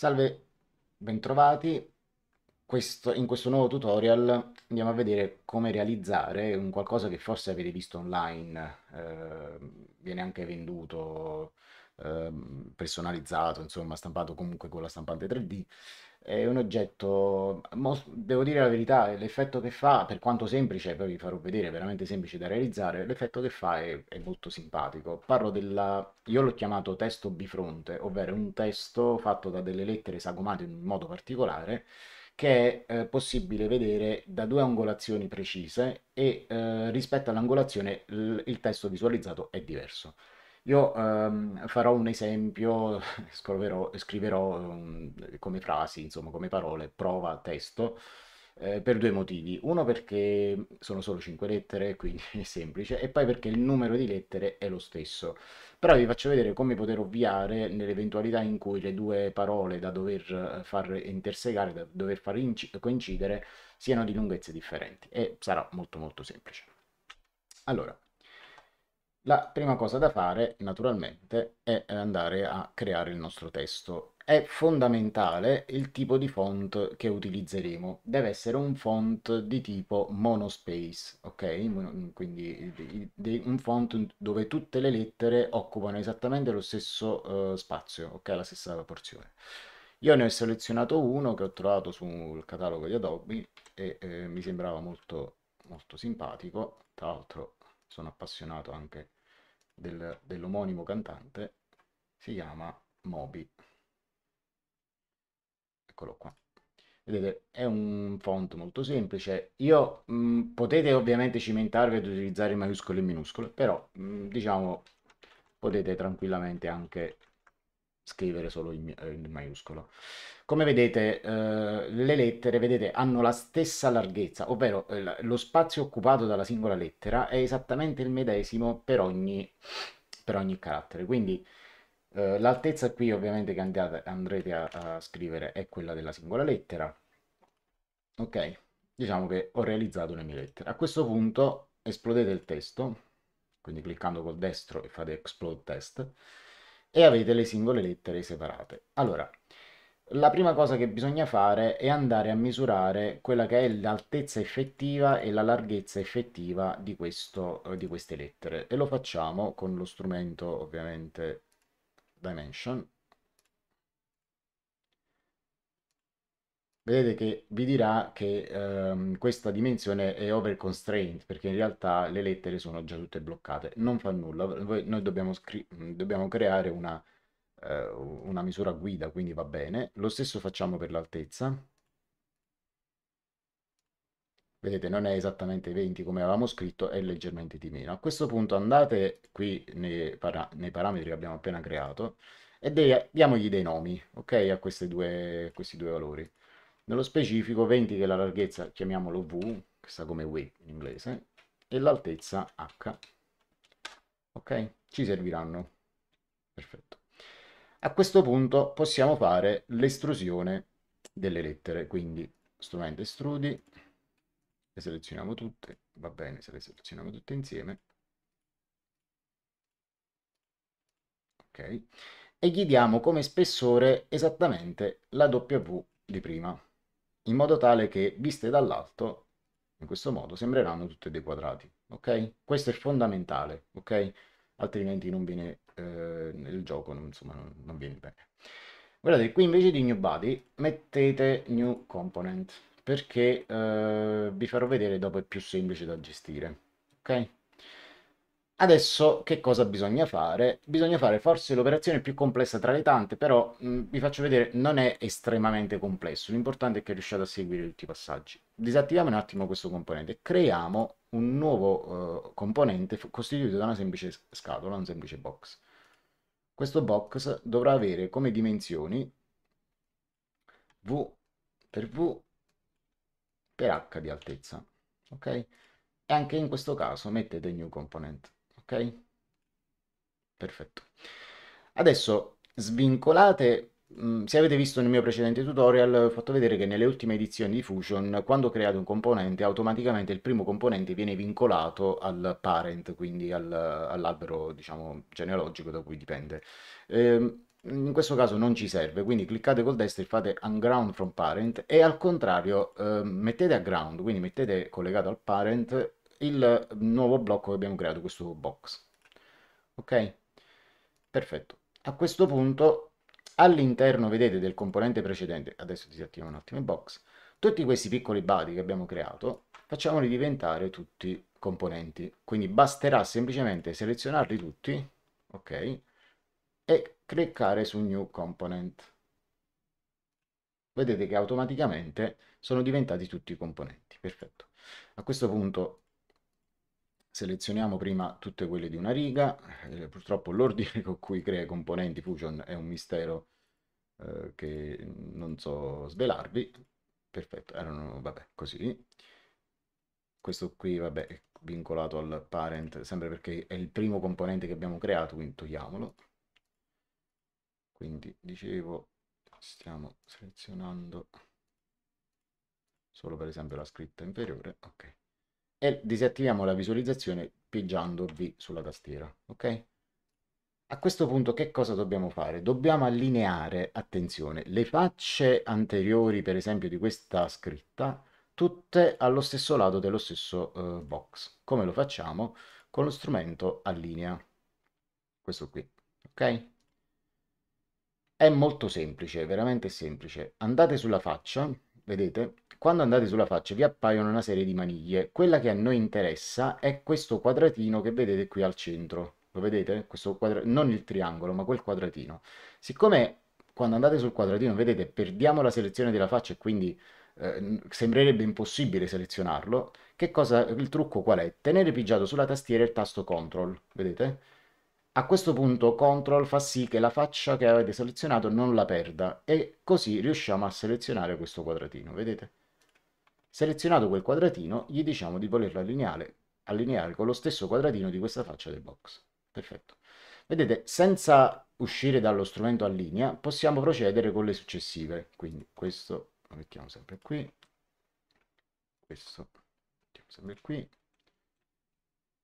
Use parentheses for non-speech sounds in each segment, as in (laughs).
Salve, bentrovati. Questo, in questo nuovo tutorial andiamo a vedere come realizzare un qualcosa che forse avete visto online, eh, viene anche venduto Ehm, personalizzato, insomma, stampato comunque con la stampante 3D. È un oggetto, devo dire la verità, l'effetto che fa, per quanto semplice, poi vi farò vedere, è veramente semplice da realizzare, l'effetto che fa è, è molto simpatico. Parlo della, io l'ho chiamato testo bifronte, ovvero un testo fatto da delle lettere sagomate in un modo particolare, che è eh, possibile vedere da due angolazioni precise e eh, rispetto all'angolazione il testo visualizzato è diverso. Io ehm, farò un esempio, (laughs) scriverò, scriverò um, come frasi, insomma, come parole, prova, testo, eh, per due motivi. Uno perché sono solo cinque lettere, (laughs) quindi è semplice, e poi perché il numero di lettere è lo stesso. Però vi faccio vedere come poter ovviare nell'eventualità in cui le due parole da dover eh, far intersecare, da dover far coincidere, siano di lunghezze differenti. E sarà molto molto semplice. Allora, la prima cosa da fare naturalmente è eh, andare a creare il nostro testo. È fondamentale il tipo di font che utilizzeremo, deve essere un font di tipo monospace, ok? Mm, quindi un font dove tutte le lettere occupano esattamente lo stesso uh, spazio, ok? La stessa porzione. Io ne ho selezionato uno che ho trovato sul catalogo di Adobe e eh, mi sembrava molto, molto simpatico, tra l'altro sono appassionato anche del, dell'omonimo cantante, si chiama Moby. Eccolo qua. Vedete, è un font molto semplice. Io mh, mm, potete ovviamente cimentarvi ad utilizzare maiuscole e minuscole, però mh, mm, diciamo potete tranquillamente anche scrivere solo in, eh, in maiuscolo. Come vedete, eh, le lettere vedete, hanno la stessa larghezza, ovvero eh, lo spazio occupato dalla singola lettera è esattamente il medesimo per ogni, per ogni carattere. Quindi eh, l'altezza qui ovviamente che andate, andrete a, a scrivere è quella della singola lettera. Ok, diciamo che ho realizzato le mie lettere. A questo punto esplodete il testo, quindi cliccando col destro e fate explode test e avete le singole lettere separate. Allora, la prima cosa che bisogna fare è andare a misurare quella che è l'altezza effettiva e la larghezza effettiva di, questo, di queste lettere e lo facciamo con lo strumento ovviamente dimension vedete che vi dirà che ehm, questa dimensione è over constraint perché in realtà le lettere sono già tutte bloccate non fa nulla noi dobbiamo, dobbiamo creare una, eh, una misura guida quindi va bene lo stesso facciamo per l'altezza vedete non è esattamente 20 come avevamo scritto è leggermente di meno a questo punto andate qui nei, para nei parametri che abbiamo appena creato e diamogli dei nomi ok a, due, a questi due valori nello specifico 20 che è la larghezza, chiamiamolo V, che sta come wave in inglese, e l'altezza H. Ok? Ci serviranno. Perfetto. A questo punto possiamo fare l'estrusione delle lettere, quindi strumento estrudi, le selezioniamo tutte, va bene se le selezioniamo tutte insieme, ok, e gli diamo come spessore esattamente la W di prima in modo tale che viste dall'alto in questo modo sembreranno tutte dei quadrati ok questo è fondamentale ok altrimenti non viene eh, il gioco non, insomma non, non viene bene guardate qui invece di new body mettete new component perché eh, vi farò vedere dopo è più semplice da gestire ok Adesso che cosa bisogna fare? Bisogna fare forse l'operazione più complessa tra le tante, però mh, vi faccio vedere, non è estremamente complesso, l'importante è che riusciate a seguire tutti i passaggi. Disattiviamo un attimo questo componente, creiamo un nuovo uh, componente costituito da una semplice scatola, un semplice box. Questo box dovrà avere come dimensioni v per v per h di altezza, ok? E anche in questo caso mettete new component ok? Perfetto. Adesso svincolate mm, se avete visto nel mio precedente tutorial ho fatto vedere che nelle ultime edizioni di Fusion quando create un componente automaticamente il primo componente viene vincolato al parent quindi al, all'albero diciamo genealogico da cui dipende eh, in questo caso non ci serve quindi cliccate col destro e fate unground from parent e al contrario eh, mettete a ground quindi mettete collegato al parent il nuovo blocco che abbiamo creato, questo box. Ok? Perfetto. A questo punto, all'interno, vedete, del componente precedente, adesso disattivo un attimo i box, tutti questi piccoli body che abbiamo creato, facciamoli diventare tutti componenti. Quindi basterà semplicemente selezionarli tutti, ok, e cliccare su New Component. Vedete che automaticamente sono diventati tutti componenti, perfetto. A questo punto Selezioniamo prima tutte quelle di una riga, eh, purtroppo l'ordine (laughs) con cui crea i componenti Fusion è un mistero eh, che non so svelarvi. Perfetto, erano, vabbè, così. Questo qui, vabbè, è vincolato al parent, sempre perché è il primo componente che abbiamo creato, quindi togliamolo. Quindi, dicevo, stiamo selezionando solo per esempio la scritta inferiore, ok e disattiviamo la visualizzazione pigiando V sulla tastiera, ok? A questo punto che cosa dobbiamo fare? Dobbiamo allineare, attenzione, le facce anteriori per esempio di questa scritta tutte allo stesso lato dello stesso eh, box. Come lo facciamo? Con lo strumento allinea, questo qui, ok? È molto semplice, veramente semplice. Andate sulla faccia, vedete, quando andate sulla faccia vi appaiono una serie di maniglie. Quella che a noi interessa è questo quadratino che vedete qui al centro. Lo vedete? Quadrat... Non il triangolo, ma quel quadratino. Siccome quando andate sul quadratino, vedete, perdiamo la selezione della faccia e quindi eh, sembrerebbe impossibile selezionarlo, che cosa, il trucco qual è? Tenere pigiato sulla tastiera il tasto CTRL, vedete? A questo punto CTRL fa sì che la faccia che avete selezionato non la perda e così riusciamo a selezionare questo quadratino, vedete? Selezionato quel quadratino gli diciamo di volerlo allineare, allineare con lo stesso quadratino di questa faccia del box. Perfetto. Vedete, senza uscire dallo strumento a linea possiamo procedere con le successive. Quindi questo lo mettiamo sempre qui, questo lo mettiamo sempre qui,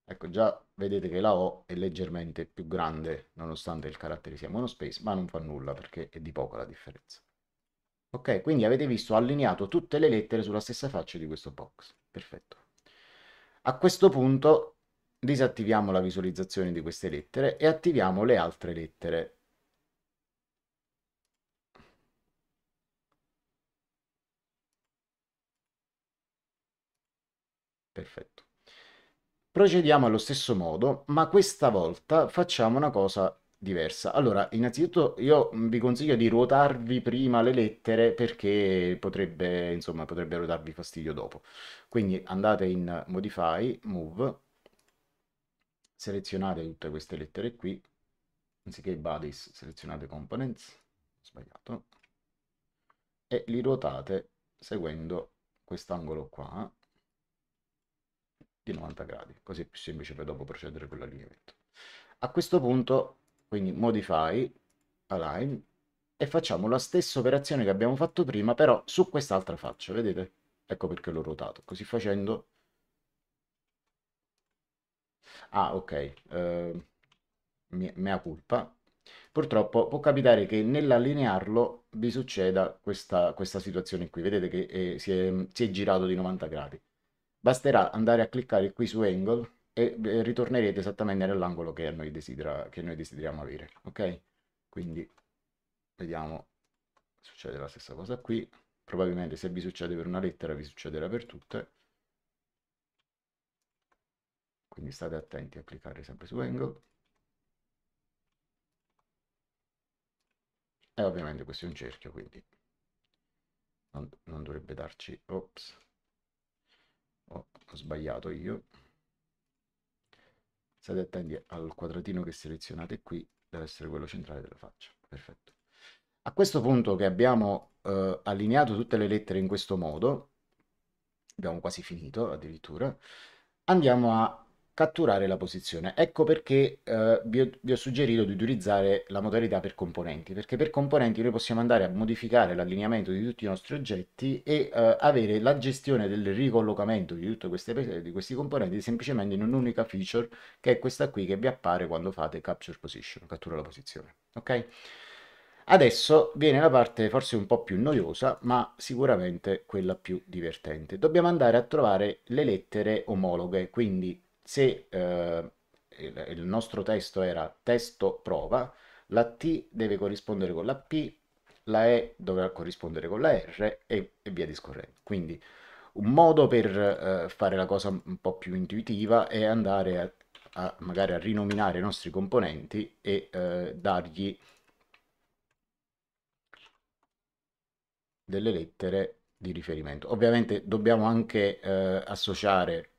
Ecco, già vedete che la O è leggermente più grande, nonostante il carattere sia monospace, ma non fa nulla perché è di poco la differenza. Ok, quindi avete visto, ho allineato tutte le lettere sulla stessa faccia di questo box. Perfetto. A questo punto disattiviamo la visualizzazione di queste lettere e attiviamo le altre lettere. Perfetto. Procediamo allo stesso modo, ma questa volta facciamo una cosa diversa. Allora, innanzitutto io vi consiglio di ruotarvi prima le lettere perché potrebbe, insomma, potrebbero darvi fastidio dopo. Quindi andate in Modify, Move, selezionate tutte queste lettere qui, anziché Bodies selezionate Components, sbagliato, e li ruotate seguendo quest'angolo qua, di 90 gradi, così è più semplice per dopo procedere con l'allineamento. A questo punto, quindi modify align e facciamo la stessa operazione che abbiamo fatto prima, però su quest'altra faccia, vedete? Ecco perché l'ho ruotato. Così facendo... Ah, ok. Eh, mea culpa. Purtroppo può capitare che nell'allinearlo vi succeda questa, questa situazione qui. Vedete che eh, si, è, si è girato di 90 gradi. Basterà andare a cliccare qui su Angle e ritornerete esattamente nell'angolo che, che noi desideriamo avere, ok? Quindi vediamo, succede la stessa cosa qui, probabilmente se vi succede per una lettera vi succederà per tutte, quindi state attenti a cliccare sempre su Angle. E ovviamente questo è un cerchio, quindi non, non dovrebbe darci... Ops oh, ho sbagliato io state attenti al quadratino che selezionate qui deve essere quello centrale della faccia perfetto a questo punto che abbiamo eh, allineato tutte le lettere in questo modo abbiamo quasi finito addirittura andiamo a catturare la posizione. Ecco perché eh, vi, ho, vi, ho, suggerito di utilizzare la modalità per componenti, perché per componenti noi possiamo andare a modificare l'allineamento di tutti i nostri oggetti e eh, avere la gestione del ricollocamento di tutti questi componenti semplicemente in un'unica feature che è questa qui che vi appare quando fate capture position, cattura la posizione. Ok? Adesso viene la parte forse un po' più noiosa, ma sicuramente quella più divertente. Dobbiamo andare a trovare le lettere omologhe, quindi se eh, il, il nostro testo era testo prova, la T deve corrispondere con la P, la E dovrà corrispondere con la R e, e via discorrendo. Quindi un modo per eh, fare la cosa un po' più intuitiva è andare a, a magari a rinominare i nostri componenti e eh, dargli delle lettere di riferimento. Ovviamente dobbiamo anche eh, associare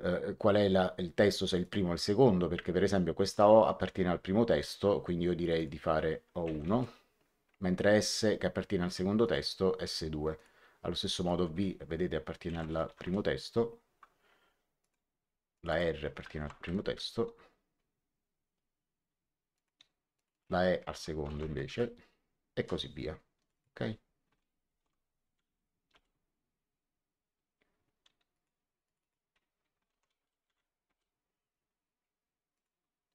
eh, qual è la, il testo, se è il primo o il secondo, perché per esempio questa O appartiene al primo testo, quindi io direi di fare O1, mentre S che appartiene al secondo testo, S2. Allo stesso modo V, vedete, appartiene al primo testo, la R appartiene al primo testo, la E al secondo invece, e così via. Okay?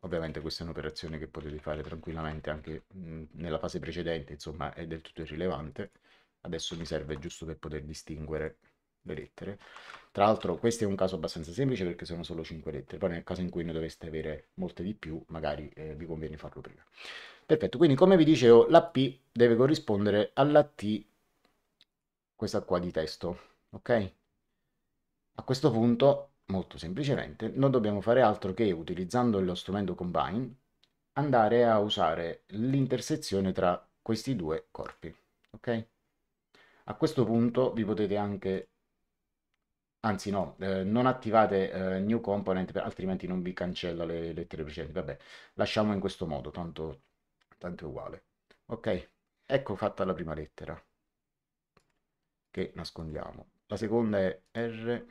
Ovviamente questa è un'operazione che potete fare tranquillamente anche mh, mhmm, nella fase precedente, insomma è del tutto irrilevante. Adesso mi serve giusto per poter distinguere le lettere. Tra l'altro questo è un caso abbastanza semplice perché sono solo 5 lettere, poi nel caso in cui ne doveste avere molte di più magari eh, vi conviene farlo prima. Perfetto, quindi come vi dicevo la P deve corrispondere alla T, questa qua di testo, ok? A questo punto molto semplicemente non dobbiamo fare altro che utilizzando lo strumento combine andare a usare l'intersezione tra questi due corpi ok a questo punto vi potete anche anzi no eh, non attivate eh, new component altrimenti non vi cancella le lettere precedenti vabbè lasciamo in questo modo tanto, tanto è uguale ok ecco fatta la prima lettera che nascondiamo la seconda è r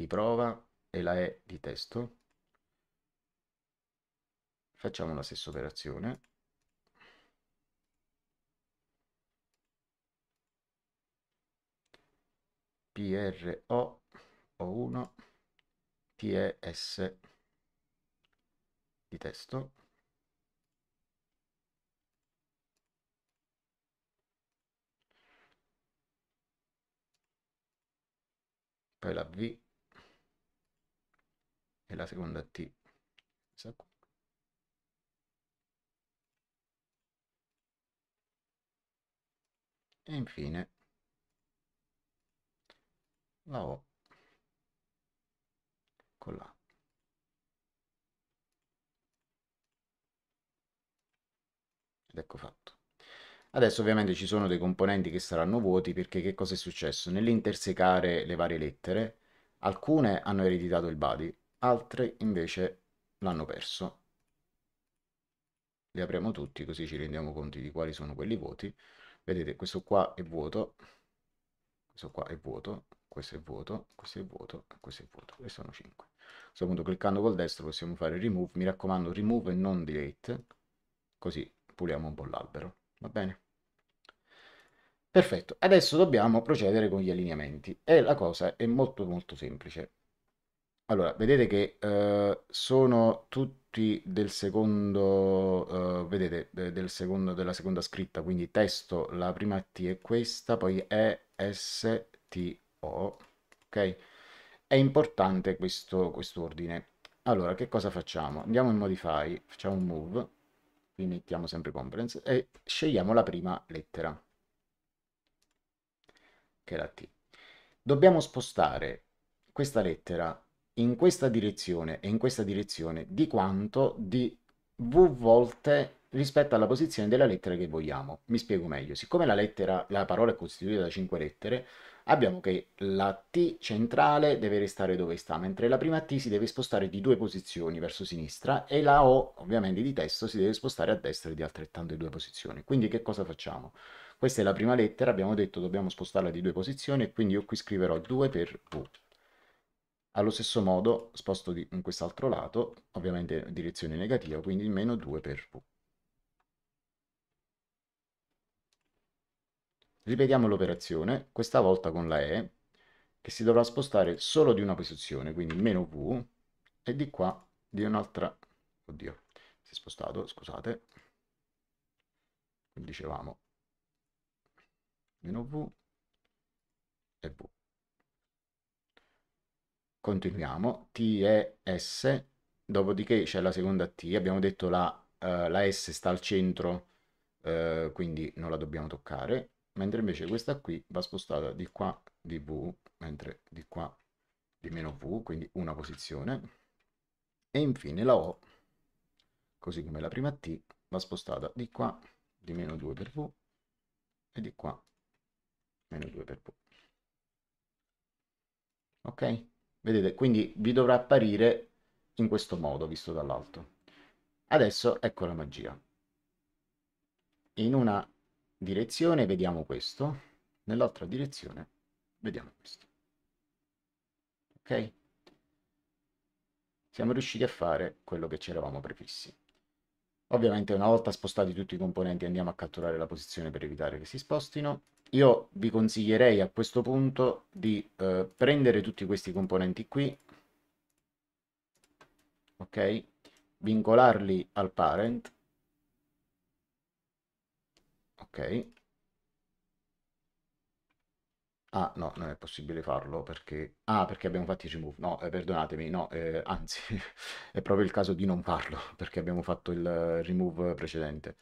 di prova e la E di testo. Facciamo la stessa operazione. PRO O1 TES di testo. Poi la V e la seconda T. E infine la O con la Ed ecco fatto. Adesso ovviamente ci sono dei componenti che saranno vuoti perché che cosa è successo? Nell'intersecare le varie lettere, alcune hanno ereditato il body, altre invece l'hanno perso. Li apriamo tutti così ci rendiamo conto di quali sono quelli vuoti. Vedete, questo qua è vuoto, questo qua è vuoto, questo è vuoto, questo è vuoto, questo è vuoto, e sono 5. A questo punto cliccando col destro possiamo fare remove, mi raccomando remove e non delete, così puliamo un po' l'albero, va bene? Perfetto, adesso dobbiamo procedere con gli allineamenti e la cosa è molto molto semplice. Allora, vedete che eh, sono tutti del secondo, eh, vedete, del secondo, della seconda scritta, quindi testo, la prima T è questa, poi E, S, T, O, ok? È importante questo ordine. Allora, che cosa facciamo? Andiamo in Modify, facciamo un move, qui mettiamo sempre Conference, e scegliamo la prima lettera, che è la T. Dobbiamo spostare questa lettera in questa direzione e in questa direzione di quanto di v volte rispetto alla posizione della lettera che vogliamo. Mi spiego meglio. Siccome la, lettera, la parola è costituita da 5 lettere, abbiamo che la T centrale deve restare dove sta, mentre la prima T si deve spostare di due posizioni verso sinistra e la O, ovviamente di testo, si deve spostare a destra di altrettante due posizioni. Quindi che cosa facciamo? Questa è la prima lettera, abbiamo detto dobbiamo spostarla di due posizioni, e quindi io qui scriverò 2 per V. Allo stesso modo sposto di, in quest'altro lato, ovviamente direzione negativa, quindi meno 2 per V. Ripetiamo l'operazione, questa volta con la E, che si dovrà spostare solo di una posizione, quindi meno V, e di qua di un'altra... Oddio, si è spostato, scusate. Quindi dicevamo meno V e V continuiamo, T e S, dopodiché c'è la seconda T, abbiamo detto la, eh, la S sta al centro, eh, quindi non la dobbiamo toccare, mentre invece questa qui va spostata di qua di V, mentre di qua di meno V, quindi una posizione, e infine la O, così come la prima T, va spostata di qua di meno 2 per V e di qua meno 2 per V. Ok? Vedete, quindi vi dovrà apparire in questo modo, visto dall'alto. Adesso ecco la magia. In una direzione vediamo questo, nell'altra direzione vediamo questo. Ok? Siamo riusciti a fare quello che ci eravamo prefissi. Ovviamente una volta spostati tutti i componenti andiamo a catturare la posizione per evitare che si spostino io vi consiglierei a questo punto di eh, prendere tutti questi componenti qui, ok? Vincolarli al parent, ok? Ah, no, non è possibile farlo perché... Ah, perché abbiamo fatto i remove. No, eh, perdonatemi, no, eh, anzi, (laughs) è proprio il caso di non farlo (laughs) perché abbiamo fatto il eh, remove precedente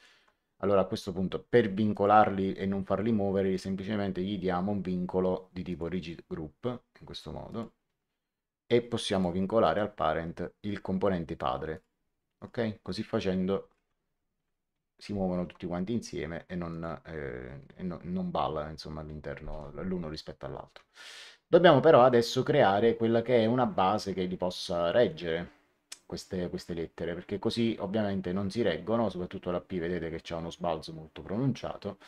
allora a questo punto per vincolarli e non farli muovere semplicemente gli diamo un vincolo di tipo rigid group in questo modo e possiamo vincolare al parent il componente padre ok così facendo si muovono tutti quanti insieme e non, eh, e no, non balla insomma all'interno l'uno rispetto all'altro dobbiamo però adesso creare quella che è una base che li possa reggere queste, queste, lettere, perché così ovviamente non si reggono, soprattutto la P vedete che c'è uno sbalzo molto pronunciato.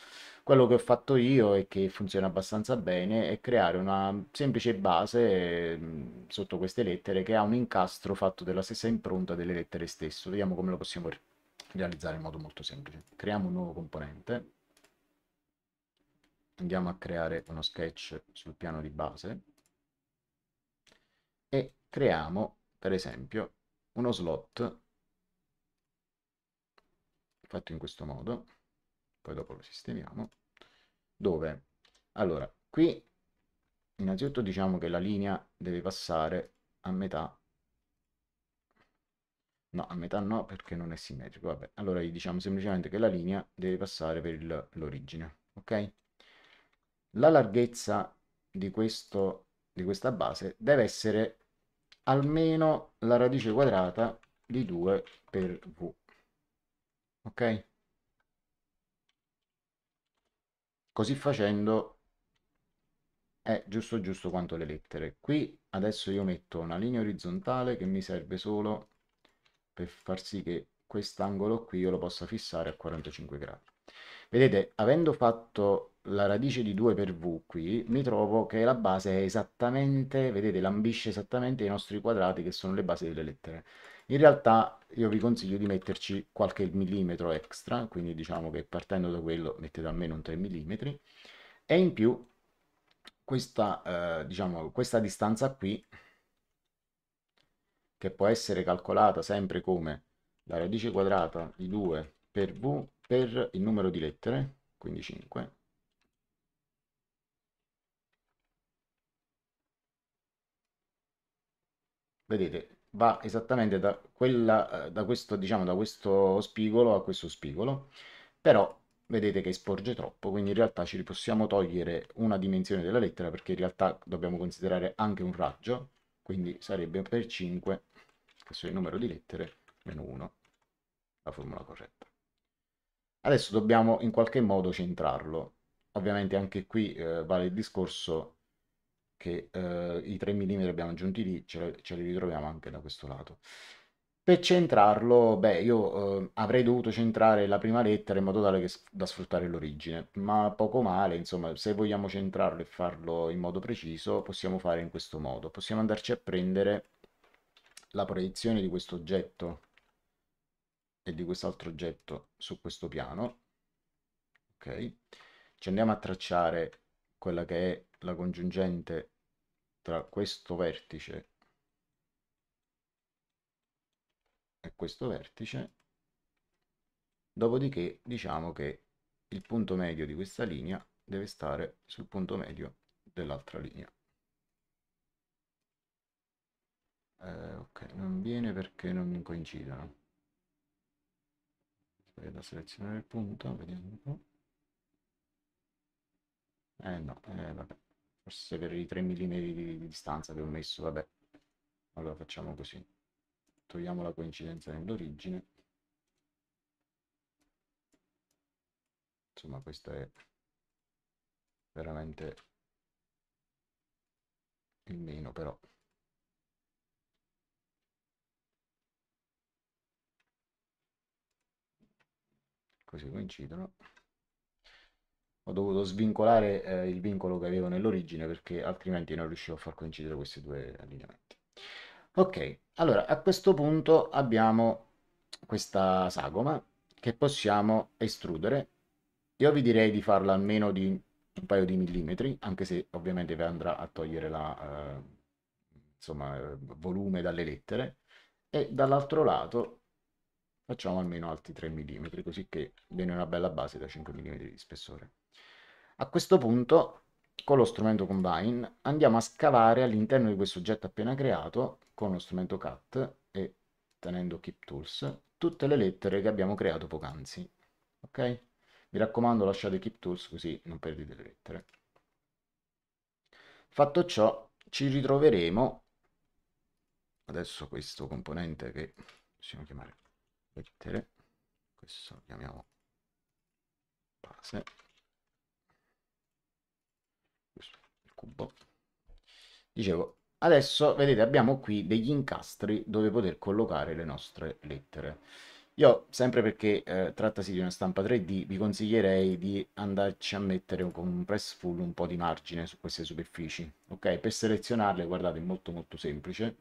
Quello che ho fatto io e che funziona abbastanza bene è creare una semplice base mm, sotto queste lettere che ha un incastro fatto della stessa impronta delle lettere stesse Vediamo come lo possiamo realizzare in modo molto semplice. Creiamo un nuovo componente. Andiamo a creare uno sketch sul piano di base e creiamo per esempio uno slot fatto in questo modo, poi dopo lo sistemiamo, dove, allora, qui innanzitutto diciamo che la linea deve passare a metà, no, a metà no perché non è simmetrico, vabbè, allora gli diciamo semplicemente che la linea deve passare per l'origine, ok? La larghezza di, questo, di questa base deve essere almeno la radice quadrata di 2 per v. Ok? Così facendo è giusto giusto quanto le lettere. Qui adesso io metto una linea orizzontale che mi serve solo per far sì che quest'angolo qui io lo possa fissare a 45 gradi. Vedete, avendo fatto la radice di 2 per v qui, mi trovo che la base è esattamente, vedete, lambisce esattamente i nostri quadrati che sono le basi delle lettere. In realtà io vi consiglio di metterci qualche millimetro extra, quindi diciamo che partendo da quello mettete almeno un 3 mm, e in più questa, eh, diciamo, questa distanza qui, che può essere calcolata sempre come la radice quadrata di 2 per v per il numero di lettere, quindi 5, vedete va esattamente da, quella, eh, da, questo, diciamo, da questo spigolo a questo spigolo però vedete che sporge troppo quindi in realtà ci possiamo togliere una dimensione della lettera perché in realtà dobbiamo considerare anche un raggio quindi sarebbe per 5 questo è il numero di lettere meno 1 la formula corretta adesso dobbiamo in qualche modo centrarlo ovviamente anche qui eh, vale il discorso che eh, i 3 mm abbiamo aggiunti lì ce, ce, li ritroviamo anche da questo lato. Per centrarlo, beh, io eh, avrei dovuto centrare la prima lettera in modo tale che, da sfruttare l'origine, ma poco male, insomma, se vogliamo centrarlo e farlo in modo preciso, possiamo fare in questo modo. Possiamo andarci a prendere la proiezione di questo oggetto e di quest'altro oggetto su questo piano ok ci andiamo a tracciare quella che è la congiungente tra questo vertice e questo vertice dopodiché diciamo che il punto medio di questa linea deve stare sul punto medio dell'altra linea eh, ok non viene perché non coincidono vado a selezionare il punto vediamo un po' eh no eh vabbè forse per i 3 mm di, distanza che ho messo, vabbè. Allora facciamo così. Togliamo la coincidenza nell'origine. Insomma, questo è veramente il meno, però. Così coincidono ho dovuto svincolare eh, il vincolo che avevo nell'origine perché altrimenti non riuscivo a far coincidere questi due allineamenti. Ok, allora a questo punto abbiamo questa sagoma che possiamo estrudere. Io vi direi di farla almeno di un paio di millimetri, anche se ovviamente vi andrà a togliere la, eh, insomma, eh, volume dalle lettere. E dall'altro lato facciamo almeno altri 3 mm, così che viene una bella base da 5 mm di spessore. A questo punto, con lo strumento Combine, andiamo a scavare all'interno di questo oggetto appena creato, con lo strumento Cut e tenendo Keep Tools, tutte le lettere che abbiamo creato poc'anzi. Ok? Mi raccomando lasciate Keep Tools così non perdete le lettere. Fatto ciò, ci ritroveremo adesso questo componente che possiamo chiamare lettere, questo lo chiamiamo base cubo. Dicevo, adesso vedete abbiamo qui degli incastri dove poter collocare le nostre lettere. Io, sempre perché eh, trattasi di una stampa 3D, vi consiglierei di andarci a mettere con un press full un po' di margine su queste superfici. Ok, per selezionarle, guardate, è molto molto semplice.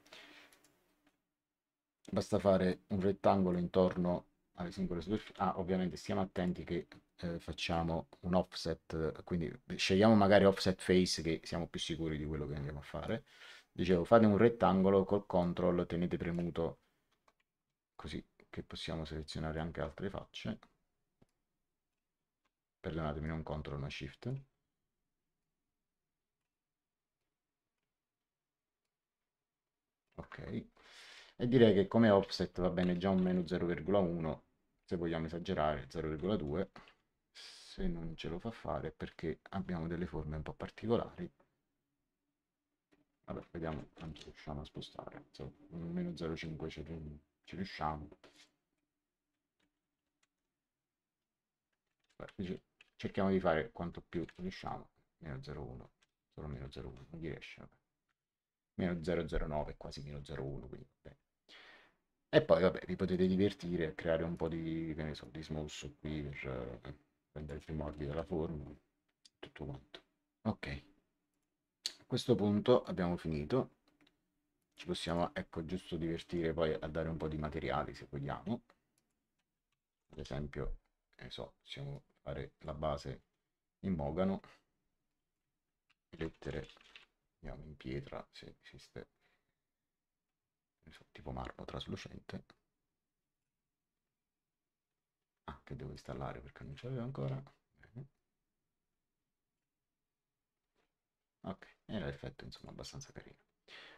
Basta fare un rettangolo intorno alle singole superfici. Ah, ovviamente stiamo attenti che eh, facciamo un offset, quindi scegliamo magari offset face che siamo più sicuri di quello che andiamo a fare. Dicevo, fate un rettangolo col control, tenete premuto così che possiamo selezionare anche altre facce. Perdonatemi, non control ma shift. Ok. E direi che come offset va bene già un meno 0,1 se vogliamo esagerare 0,2 se non ce lo fa fare perché abbiamo delle forme un po' particolari vabbè vediamo quanto riusciamo a spostare so, meno 0,5 ci, ci riusciamo vabbè, cerchiamo di fare quanto più riusciamo meno 0,1 solo meno 0,1 non riesce vabbè. meno 0,09 quasi meno 0,1 quindi vabbè e poi, vabbè, vi potete divertire a creare un po' di, che ne so, di smusso qui per eh, prendere più morbida la forma, tutto quanto. Ok, a questo punto abbiamo finito. Ci possiamo, ecco, giusto divertire poi a dare un po' di materiali, se vogliamo. Ad esempio, ne so, possiamo fare la base in mogano. Lettere, andiamo in pietra, se esiste tipo marmo traslucente ah, che devo installare perché non ce l'avevo ancora Bene. ok era l'effetto insomma abbastanza carino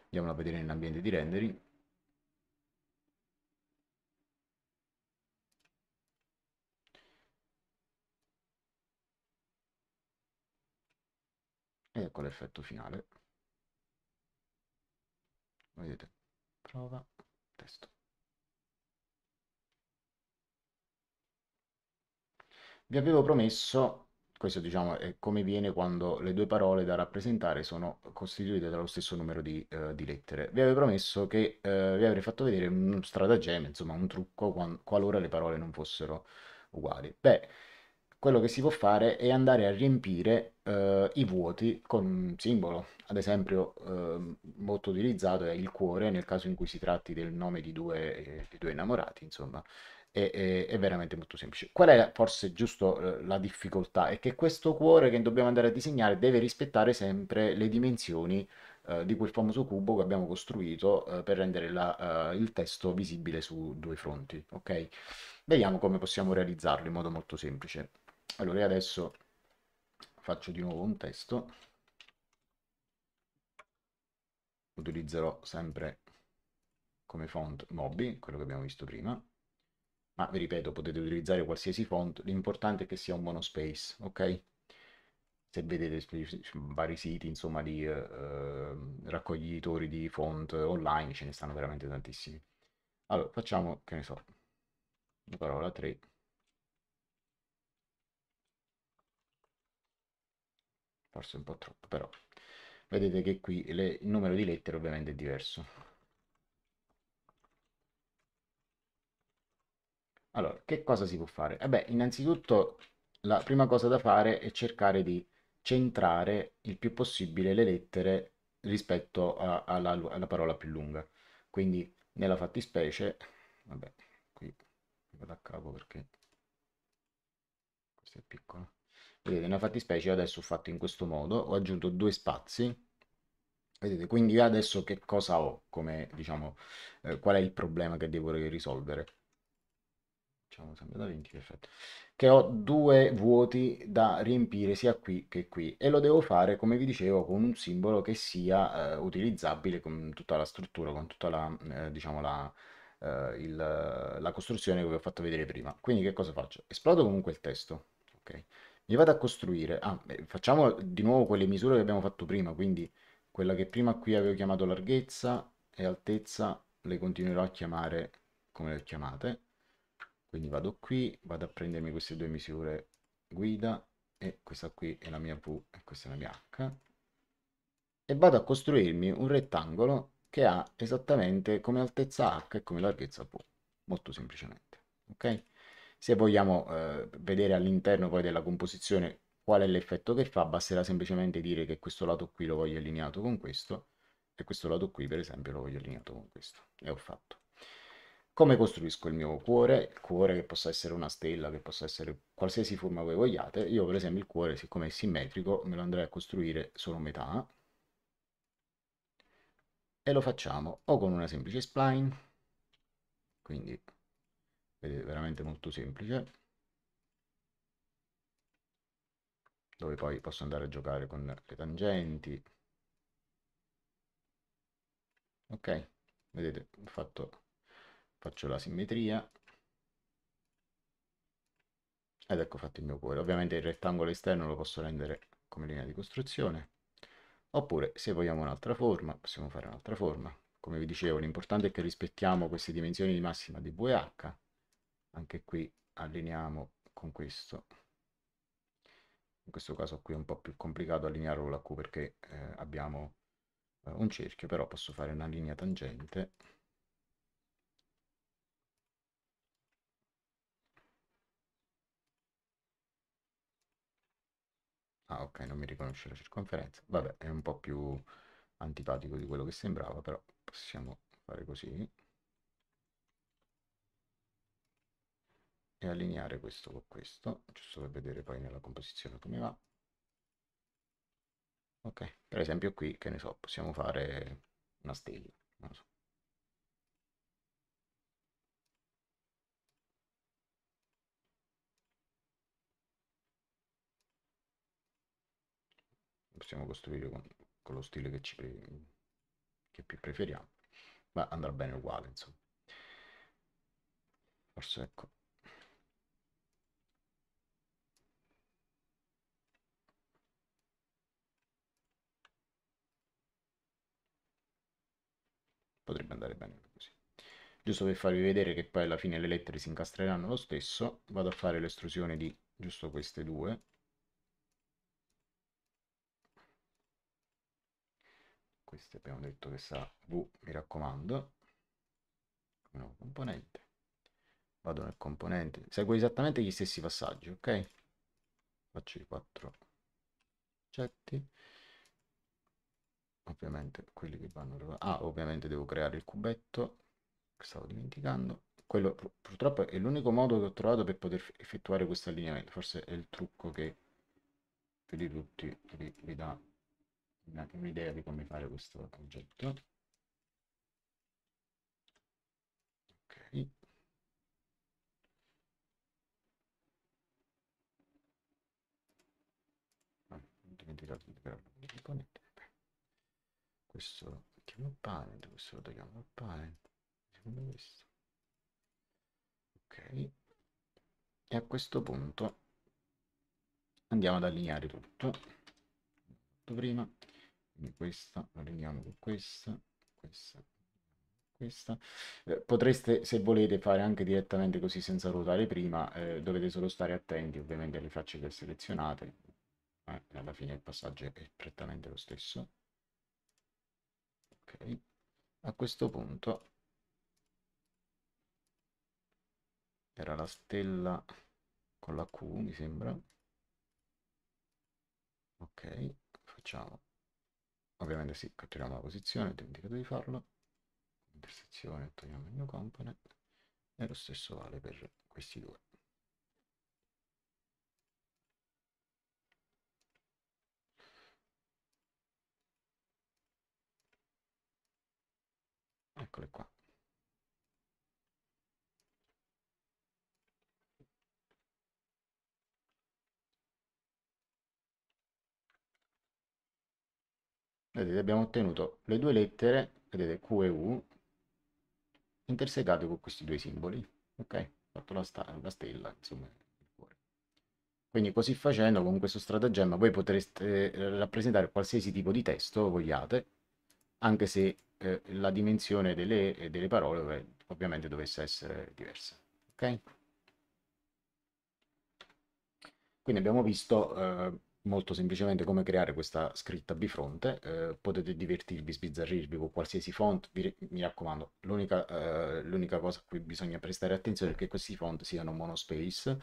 andiamo a vedere nell'ambiente di rendering ed ecco l'effetto finale vedete prova testo. Vi avevo promesso, questo diciamo è come viene quando le due parole da rappresentare sono costituite dallo stesso numero di, eh, di lettere, vi avevo promesso che eh, vi avrei fatto vedere un stratagemma, insomma un trucco qualora le parole non fossero uguali. Beh, quello che si può fare è andare a riempire eh, i vuoti con un simbolo. Ad esempio, eh, molto utilizzato è il cuore, nel caso in cui si tratti del nome di due, eh, di due innamorati, insomma, è, è, è, veramente molto semplice. Qual è forse giusto eh, la difficoltà? È che questo cuore che dobbiamo andare a disegnare deve rispettare sempre le dimensioni eh, di quel famoso cubo che abbiamo costruito eh, per rendere la, il testo visibile su due fronti, ok? Vediamo come possiamo realizzarlo in modo molto semplice allora io adesso faccio di nuovo un testo utilizzerò sempre come font Mobi, quello che abbiamo visto prima ma vi ripeto potete utilizzare qualsiasi font l'importante è che sia un monospace ok se vedete vari siti insomma di eh, ehm, raccoglitori di font online ce ne stanno veramente tantissimi allora facciamo che ne so parola 3 forse un po' troppo, però vedete che qui le, il numero di lettere ovviamente è diverso. Allora, che cosa si può fare? Eh beh, innanzitutto la prima cosa da fare è cercare di centrare il più possibile le lettere rispetto a, alla, alla, parola più lunga. Quindi nella fattispecie, vabbè, qui vado a capo perché questo è piccolo vedete nella fattispecie adesso ho fatto in questo modo ho aggiunto due spazi vedete quindi adesso che cosa ho come diciamo eh, qual è il problema che devo risolvere facciamo sempre da 20 perfetto che ho due vuoti da riempire sia qui che qui e lo devo fare come vi dicevo con un simbolo che sia eh, utilizzabile con tutta la struttura con tutta la eh, diciamo la eh, il, la costruzione che vi ho fatto vedere prima quindi che cosa faccio esplodo comunque il testo ok li vado a costruire. Ah, beh, facciamo di nuovo quelle misure che abbiamo fatto prima, quindi quella che prima qui avevo chiamato larghezza e altezza le continuerò a chiamare come le chiamate. Quindi vado qui, vado a prendermi queste due misure guida e questa qui è la mia V e questa è la mia H e vado a costruirmi un rettangolo che ha esattamente come altezza H e come larghezza V, molto semplicemente. ok? Se vogliamo eh, vedere all'interno poi della composizione qual è l'effetto che fa, basterà semplicemente dire che questo lato qui lo voglio allineato con questo e questo lato qui per esempio lo voglio allineato con questo e ho fatto. Come costruisco il mio cuore? Il cuore che possa essere una stella, che possa essere qualsiasi forma voi vogliate. Io per esempio il cuore, siccome è simmetrico, me lo andrei a costruire solo metà. E lo facciamo o con una semplice spline, quindi vedete veramente molto semplice dove poi posso andare a giocare con le tangenti ok vedete ho fatto, faccio la simmetria ed ecco fatto il mio cuore ovviamente il rettangolo esterno lo posso rendere come linea di costruzione oppure se vogliamo un'altra forma possiamo fare un'altra forma come vi dicevo l'importante è che rispettiamo queste dimensioni di massima di 2h anche qui allineiamo con questo in questo caso qui è un po' più complicato allinearlo la Q perché eh, abbiamo eh, un cerchio però posso fare una linea tangente ah ok non mi riconosce la circonferenza vabbè è un po' più antipatico di quello che sembrava però possiamo fare così e allineare questo con questo, giusto per vedere poi nella composizione come va. Ok, per esempio qui, che ne so, possiamo fare una stella, non so. Possiamo costruire con, con lo stile che, ci che più preferiamo, ma andrà bene uguale, insomma. Forse ecco. potrebbe andare bene così giusto per farvi vedere che poi alla fine le lettere si incastreranno lo stesso vado a fare l'estrusione di giusto queste due queste abbiamo detto che sa V mi raccomando nuovo componente vado nel componente seguo esattamente gli stessi passaggi ok faccio i quattro oggetti ovviamente quelli che vanno ah ovviamente devo creare il cubetto che stavo dimenticando quello purtroppo è l'unico modo che ho trovato per poter effettuare questo allineamento forse è il trucco che più di tutti vi, vi dà un'idea di come fare questo oggetto ok ah, ho dimenticato questo mettiamo parent questo lo togliamo al parent mettiamo questo ok e a questo punto andiamo ad allineare tutto prima quindi questa la allineiamo con questa questa questa eh, potreste se volete fare anche direttamente così senza ruotare prima eh, dovete solo stare attenti ovviamente alle facce che selezionate eh, alla fine il passaggio è prettamente lo stesso a questo punto era la stella con la Q mi sembra ok facciamo ovviamente sì catturiamo la posizione ti ho indicato di farlo intersezione togliamo il mio component e lo stesso vale per questi due eccole qua. Vedete, abbiamo ottenuto le due lettere, vedete, Q e U, intersecate con questi due simboli, ok? Fatto la, la stella, insomma, quindi così facendo con questo stratagemma voi potreste eh, rappresentare qualsiasi tipo di testo vogliate, anche se la dimensione delle, delle parole ovviamente dovesse essere diversa. Ok? Quindi abbiamo visto eh, molto semplicemente come creare questa scritta bifronte, eh, potete divertirvi, sbizzarrirvi con qualsiasi font, vi, mi raccomando, l'unica, eh, cosa a cui bisogna prestare attenzione è che questi font siano monospace,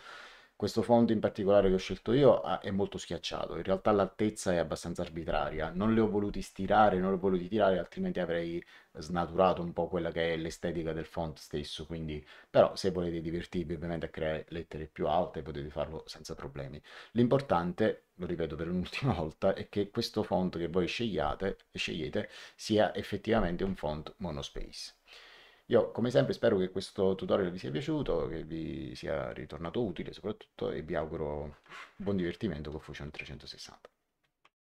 questo font in particolare che ho scelto io ah, è molto schiacciato, in realtà l'altezza è abbastanza arbitraria, non le ho voluti stirare, non le ho voluti tirare, altrimenti avrei snaturato un po' quella che è l'estetica del font stesso, quindi però se volete divertirvi ovviamente a creare lettere più alte potete farlo senza problemi. L'importante, lo ripeto per un'ultima (laughs) volta, è che questo font che voi scegliate, scegliete sia effettivamente un font monospace. Io come sempre spero che questo tutorial vi sia piaciuto, che vi sia ritornato utile soprattutto e vi auguro buon divertimento con Fusion 360.